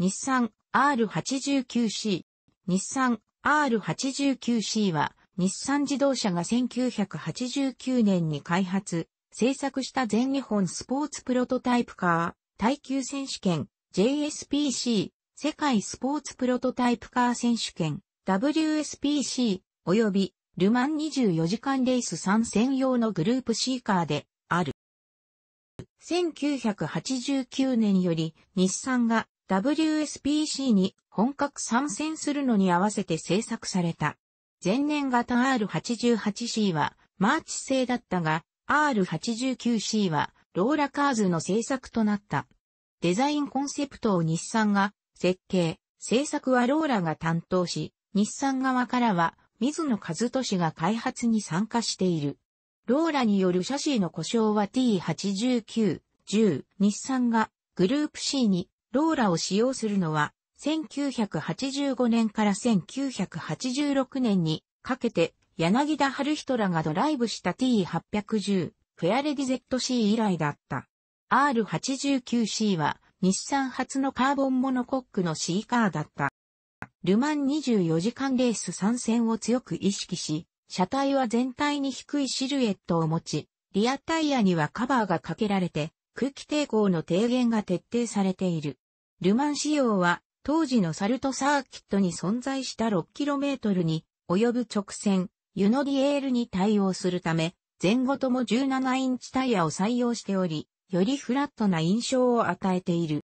日産 R89C。日産 R89C は、日産自動車が1989年に開発、制作した全日本スポーツプロトタイプカー、耐久選手権、JSPC、世界スポーツプロトタイプカー選手権、WSPC、及び、ルマン24時間レース参戦用のグループシーカーで、ある。1989年より、日産が WSPC に本格参戦するのに合わせて製作された。前年型 R88C はマーチ製だったが R89C はローラカーズの製作となった。デザインコンセプトを日産が設計、制作はローラが担当し、日産側からは水野和俊が開発に参加している。ローラによるシャシーの故障は T89、10、日産がグループ C にローラを使用するのは、1985年から1986年にかけて、柳田春人らがドライブした T810、フェアレディ ZC 以来だった。R89C は、日産初のカーボンモノコックの C カーだった。ルマン24時間レース参戦を強く意識し、車体は全体に低いシルエットを持ち、リアタイヤにはカバーがかけられて、空気抵抗の低減が徹底されている。ルマン仕様は当時のサルトサーキットに存在した 6km に及ぶ直線、ユノディエールに対応するため、前後とも17インチタイヤを採用しており、よりフラットな印象を与えている。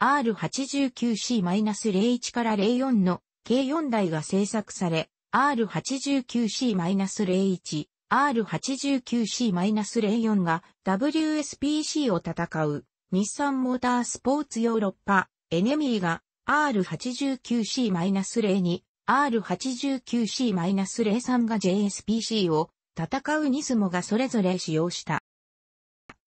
R89C-01 から04の計4台が製作され、R89C-01、R89C-04 が WSPC を戦う日産モータースポーツヨーロッパエネミーが R89C-02 R89C-03 が JSPC を戦うニスモがそれぞれ使用した。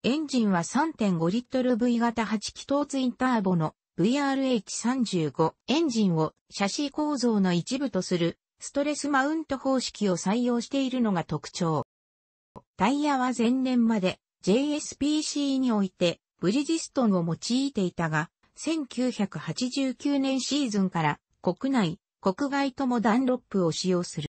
エンジンは3.5リットル V 型8気筒ツインターボの VRH35 エンジンをシャシー構造の一部とするストレスマウント方式を採用しているのが特徴。タイヤは前年まで JSPC においてブリヂストンを用いていたが、1989年シーズンから国内、国外ともダンロップを使用する。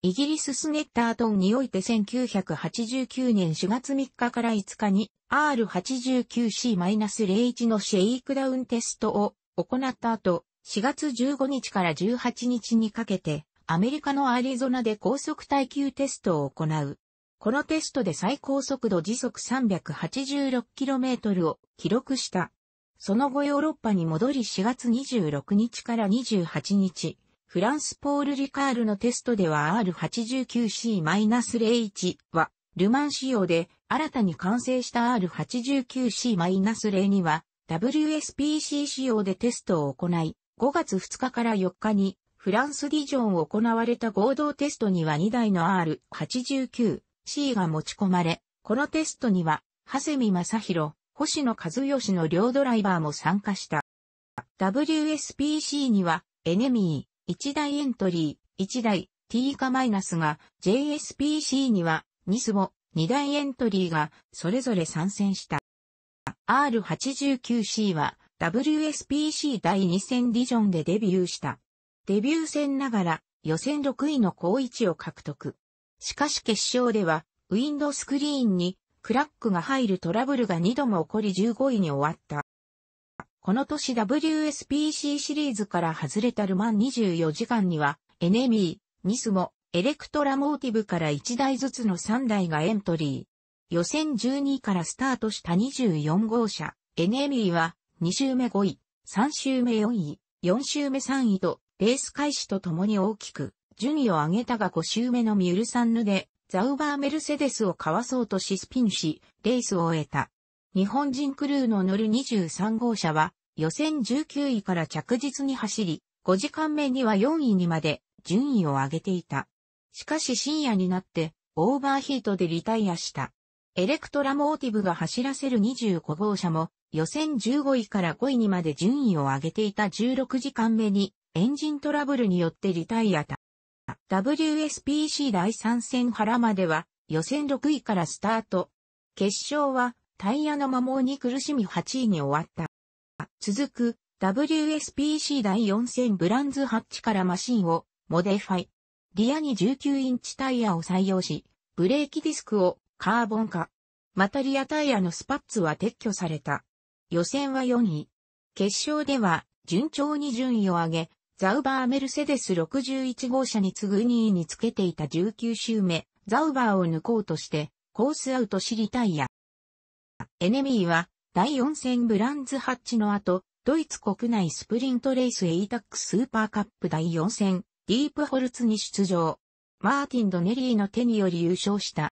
イギリススネッタートンにおいて1989年4月3日から5日に R89C-01 のシェイクダウンテストを行った後、4月15日から18日にかけて、アメリカのアリゾナで高速耐久テストを行う。このテストで最高速度時速 386km を記録した。その後ヨーロッパに戻り4月26日から28日、フランスポール・リカールのテストでは R89C-01 は、ルマン仕様で新たに完成した R89C-02 は、WSPC 仕様でテストを行い、5月2日から4日にフランスディジョンを行われた合同テストには2台の R89C が持ち込まれ、このテストには、長谷見正宏、星野和義の両ドライバーも参加した。WSPC には、エネミー、1台エントリー、1台、T かマイナスが、JSPC には、ニスボ、2台エントリーが、それぞれ参戦した。R89C は、WSPC 第2戦ディジョンでデビューした。デビュー戦ながら予選6位の高位置を獲得。しかし決勝ではウィンドスクリーンにクラックが入るトラブルが2度も起こり15位に終わった。この年 WSPC シリーズから外れたルマン24時間には、エネミー、ニスモ、エレクトラモーティブから1台ずつの3台がエントリー。予選12位からスタートした24号車、エネミーは2周目5位、3周目4位、4周目3位と、レース開始とともに大きく、順位を上げたが5周目のミュルサンヌで、ザウバーメルセデスをかわそうとしスピンし、レースを終えた。日本人クルーの乗る23号車は、予選19位から着実に走り、5時間目には4位にまで順位を上げていた。しかし深夜になって、オーバーヒートでリタイアした。エレクトラモーティブが走らせる25号車も、予選15位から5位にまで順位を上げていた16時間目にエンジントラブルによってリタイアた。WSPC 第3戦原までは予選6位からスタート。決勝はタイヤの摩耗に苦しみ8位に終わった。続く WSPC 第4戦ブランズハッチからマシンをモデファイ。リアに19インチタイヤを採用し、ブレーキディスクをカーボン化。またリアタイヤのスパッツは撤去された。予選は4位。決勝では、順調に順位を上げ、ザウバーメルセデス61号車に次ぐ2位につけていた19周目、ザウバーを抜こうとして、コースアウトしリタイア。エネミーは、第4戦ブランズハッチの後、ドイツ国内スプリントレースエイタックスーパーカップ第4戦、ディープホルツに出場。マーティン・ドネリーの手により優勝した。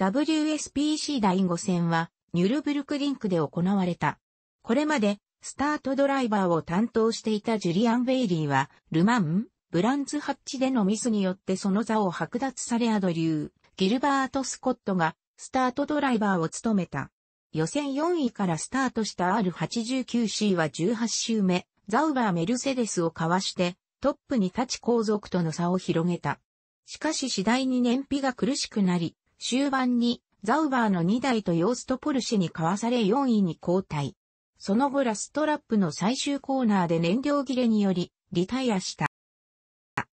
WSPC 第5戦は、ニュルブルクリンクで行われた。これまで、スタートドライバーを担当していたジュリアン・ベイリーは、ルマン、ブランズハッチでのミスによってその座を剥奪されアドリュー、ギルバート・スコットが、スタートドライバーを務めた。予選4位からスタートした R89C は18周目、ザウバー・メルセデスをかわして、トップに立ち後続との差を広げた。しかし次第に燃費が苦しくなり、終盤にザウバーの2台とヨーストポルシェに交わされ4位に交代。その後ラストラップの最終コーナーで燃料切れにより、リタイアした。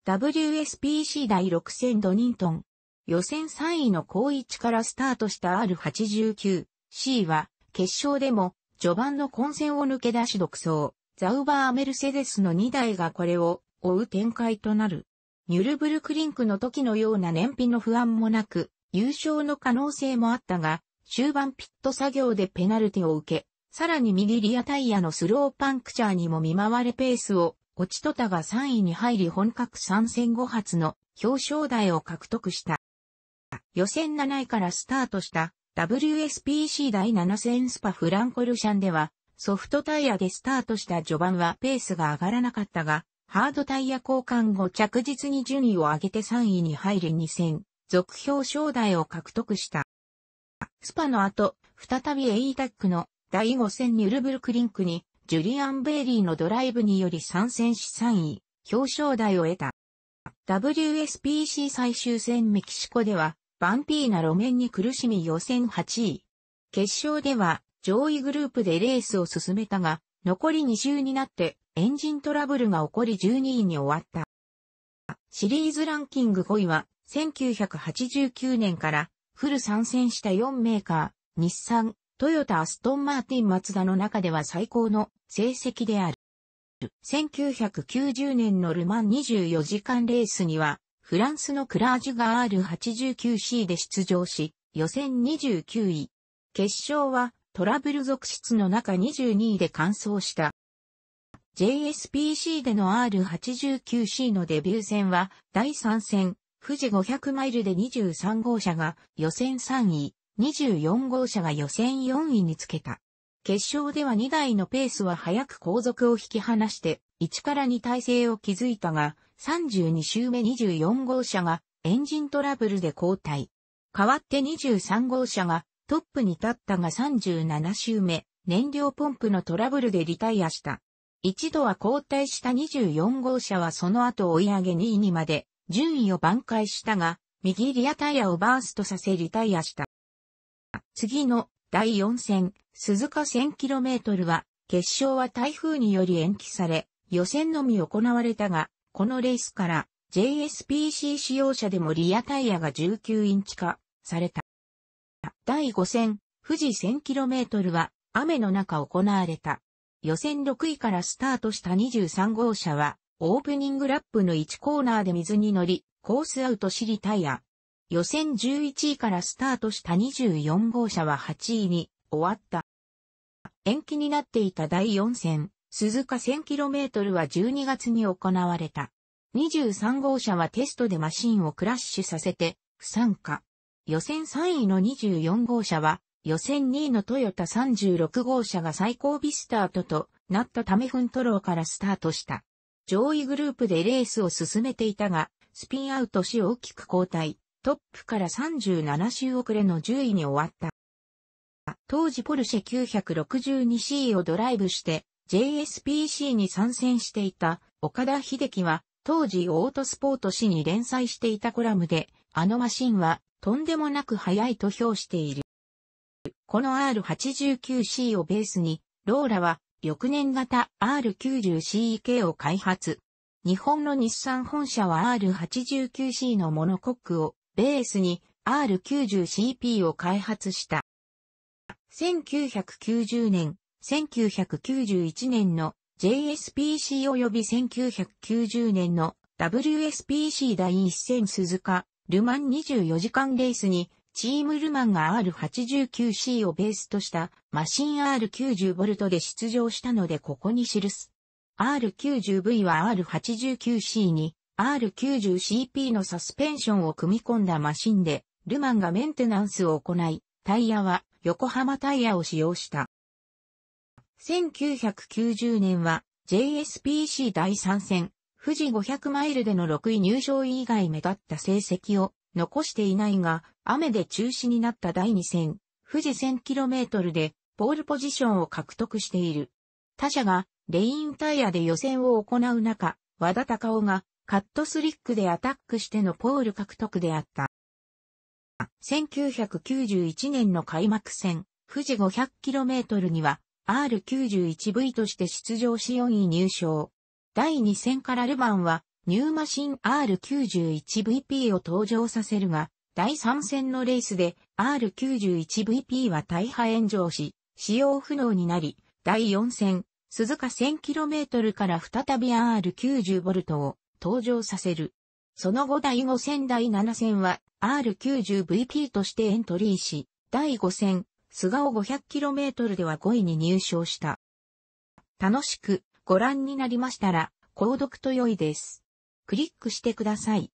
WSPC 第6戦ドニントン。予選3位の高1からスタートした R89、C は、決勝でも、序盤の混戦を抜け出し独走。ザウバー・メルセデスの2台がこれを追う展開となる。ニュルブルクリンクの時のような燃費の不安もなく、優勝の可能性もあったが、終盤ピット作業でペナルティを受け、さらに右リアタイヤのスローパンクチャーにも見舞われペースを、落ちとたが3位に入り本格参戦後発の表彰台を獲得した。予選7位からスタートした WSPC 第7戦スパフランコルシャンでは、ソフトタイヤでスタートした序盤はペースが上がらなかったが、ハードタイヤ交換後着実に順位を上げて3位に入り2戦、続表彰台を獲得した。スパの後、再びエイタックの第5戦ニュルブルクリンクに、ジュリアン・ベイリーのドライブにより参戦し3位、表彰台を得た。WSPC 最終戦メキシコでは、バンピーな路面に苦しみ予選8位。決勝では、上位グループでレースを進めたが、残り2周になって、エンジントラブルが起こり12位に終わった。シリーズランキング5位は、1989年からフル参戦した4メーカー、日産、トヨタ、アストンマーティン、マツダの中では最高の成績である。1990年のルマン24時間レースには、フランスのクラージュが R89C で出場し、予選29位。決勝はトラブル続出の中22位で完走した。JSPC での R89C のデビュー戦は第3戦、富士500マイルで23号車が予選3位、24号車が予選4位につけた。決勝では2台のペースは早く後続を引き離して、1から2体制を築いたが、32周目24号車がエンジントラブルで交代。代わって23号車がトップに立ったが37周目、燃料ポンプのトラブルでリタイアした。一度は交代した24号車はその後追い上げ2位にまで順位を挽回したが、右リアタイヤをバーストさせリタイアした。次の第4戦、鈴鹿 1000km は、決勝は台風により延期され、予選のみ行われたが、このレースから JSPC 使用者でもリアタイヤが19インチ化された。第5戦、富士 1000km は雨の中行われた。予選6位からスタートした23号車はオープニングラップの1コーナーで水に乗り、コースアウトシリタイア。予選11位からスタートした24号車は8位に終わった。延期になっていた第4戦、鈴鹿 1000km は12月に行われた。23号車はテストでマシンをクラッシュさせて不参加。予選3位の24号車は予選2位のトヨタ36号車が最高ビスタートとなったためフントローからスタートした。上位グループでレースを進めていたが、スピンアウトし大きく後退、トップから37周遅れの10位に終わった。当時ポルシェ 962C をドライブして JSPC に参戦していた岡田秀樹は当時オートスポート誌に連載していたコラムであのマシンはとんでもなく速いと評している。この R89C をベースにローラは翌年型 r 9 0 c k を開発。日本の日産本社は R89C のモノコックをベースに R90CP を開発した。1990年、1991年の JSPC 及び1990年の WSPC 第一戦鈴鹿ルマン24時間レースにチームルマンが R89C をベースとしたマシン R90V で出場したのでここに記す。R90V は R89C に R90CP のサスペンションを組み込んだマシンで、ルマンがメンテナンスを行い、タイヤは横浜タイヤを使用した。1990年は JSPC 第3戦、富士500マイルでの6位入賞以外目立った成績を残していないが、雨で中止になった第2戦、富士 1000km で、ポールポジションを獲得している。他社が、レインタイヤで予選を行う中、和田隆夫が、カットスリックでアタックしてのポール獲得であった。1991年の開幕戦、富士 500km には R91V として出場し4位入賞。第2戦からルヴァンはニューマシン R91VP を登場させるが、第3戦のレースで R91VP は大破炎上し、使用不能になり、第4戦、鈴鹿 1000km から再び R90V を登場させる。その後第5戦第7戦は R90VP としてエントリーし、第5戦、菅尾 500km では5位に入賞した。楽しくご覧になりましたら、購読と良いです。クリックしてください。